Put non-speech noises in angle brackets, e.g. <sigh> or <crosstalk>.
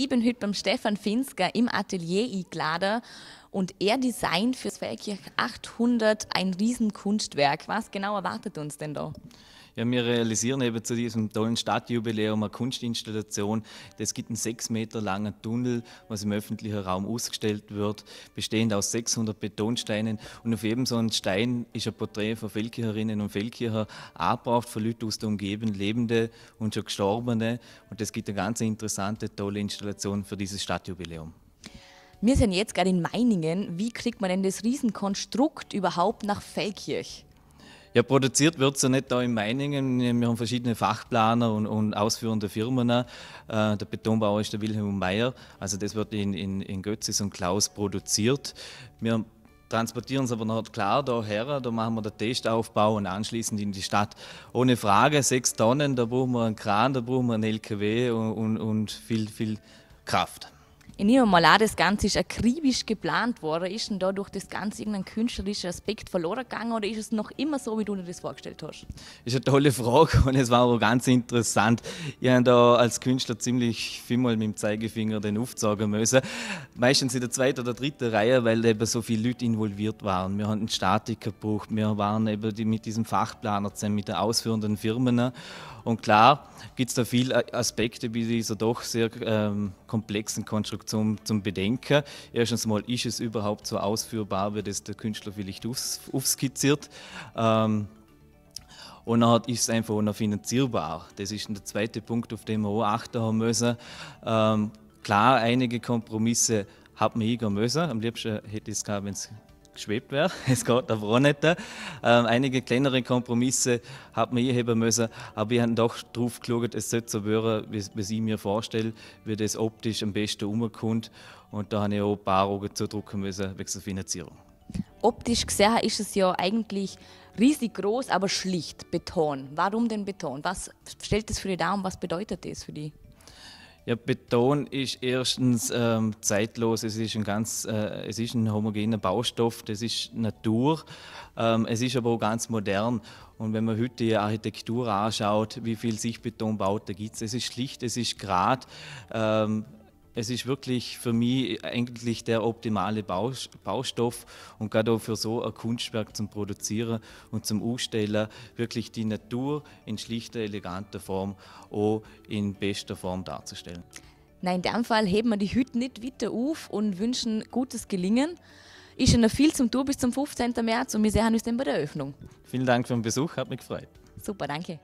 Ich bin heute beim Stefan Finsker im Atelier eingeladen und er designt für das Feldkirch 800 ein Riesenkunstwerk. Was genau erwartet uns denn da? Ja, wir realisieren eben zu diesem tollen Stadtjubiläum eine Kunstinstallation. Es gibt einen sechs Meter langen Tunnel, was im öffentlichen Raum ausgestellt wird, bestehend aus 600 Betonsteinen. Und auf jedem so einem Stein ist ein Porträt von Feldkircherinnen und Feldkircher angebracht, von Leuten aus der Umgebung, Lebende und schon Gestorbene. Und das gibt eine ganz interessante, tolle Installation für dieses Stadtjubiläum. Wir sind jetzt gerade in Meiningen. Wie kriegt man denn das Riesenkonstrukt überhaupt nach Feldkirch? Ja, produziert wird es ja nicht da in Meiningen. Wir haben verschiedene Fachplaner und, und ausführende Firmen. Äh, der Betonbauer ist der Wilhelm Meyer. Also das wird in, in, in Götzis und Klaus produziert. Wir transportieren es aber noch klar daher, da machen wir den Testaufbau und anschließend in die Stadt. Ohne Frage, sechs Tonnen, da brauchen wir einen Kran, da brauchen wir einen LKW und, und, und viel, viel Kraft ich nehme mal an, das Ganze ist akribisch geplant worden. Ist denn da durch das Ganze irgendein künstlerischer Aspekt verloren gegangen oder ist es noch immer so, wie du dir das vorgestellt hast? Ist eine tolle Frage <laughs> und es war auch ganz interessant. Ich habe da als Künstler ziemlich vielmal mit dem Zeigefinger den aufzeigen müssen. Meistens in der zweiten oder dritten Reihe, weil eben so viele Leute involviert waren. Wir haben einen Statiker gebraucht, wir waren eben mit diesem Fachplaner zusammen, mit den ausführenden Firmen. Und klar gibt es da viele Aspekte bei dieser doch sehr ähm, komplexen Konstruktion zum, zum Bedenken. Erstens mal, ist es überhaupt so ausführbar, wie das der Künstler vielleicht aufs, aufskizziert? Ähm, und dann ist es einfach auch noch finanzierbar. Das ist der zweite Punkt, auf den wir auch achten haben müssen. Ähm, klar, einige Kompromisse hat man eingehen müssen. Am liebsten hätte ich es gehabt, wenn es geschwebt wäre. <laughs> Es geht aber auch nicht. Ähm, einige kleinere Kompromisse hat man einheben müssen, aber wir haben doch drauf geschaut, es sollte so werden, wie, wie ich mir vorstelle, wie das optisch am besten umkommt. Und da habe ich auch ein paar Augen zudrücken müssen wegen der Finanzierung. Optisch gesehen ist es ja eigentlich riesig groß, aber schlicht Beton. Warum denn Beton? Was stellt das für die dar und was bedeutet das für die? Ja, Beton ist erstens ähm, zeitlos, es ist ein ganz, äh, es ist ein homogener Baustoff, das ist Natur, ähm, es ist aber auch ganz modern. Und wenn man heute die Architektur anschaut, wie viel Sichtbetonbauten gibt es, es ist schlicht, es ist gerade, ähm, es ist wirklich für mich eigentlich der optimale Baustoff und gerade auch für so ein Kunstwerk zum Produzieren und zum Ausstellen wirklich die Natur in schlichter, eleganter Form auch in bester Form darzustellen. Nein, in dem Fall heben wir die Hütte nicht weiter auf und wünschen gutes Gelingen. Ist noch viel zum Tour bis zum 15. März und wir sehen uns dann bei der Eröffnung. Vielen Dank für den Besuch, hat mich gefreut. Super, danke.